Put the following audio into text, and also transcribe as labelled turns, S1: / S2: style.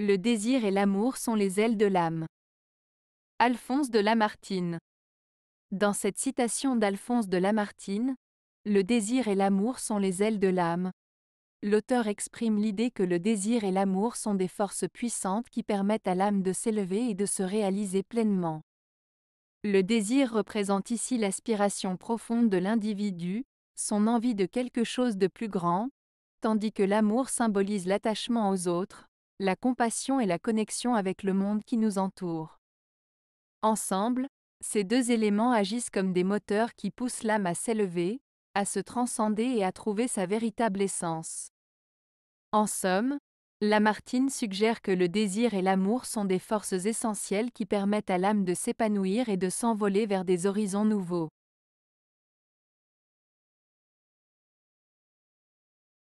S1: Le désir et l'amour sont les ailes de l'âme. Alphonse de Lamartine Dans cette citation d'Alphonse de Lamartine, le désir et l'amour sont les ailes de l'âme. L'auteur exprime l'idée que le désir et l'amour sont des forces puissantes qui permettent à l'âme de s'élever et de se réaliser pleinement. Le désir représente ici l'aspiration profonde de l'individu, son envie de quelque chose de plus grand, tandis que l'amour symbolise l'attachement aux autres, la compassion et la connexion avec le monde qui nous entoure. Ensemble, ces deux éléments agissent comme des moteurs qui poussent l'âme à s'élever, à se transcender et à trouver sa véritable essence. En somme, Lamartine suggère que le désir et l'amour sont des forces essentielles qui permettent à l'âme de s'épanouir et de s'envoler vers des horizons nouveaux.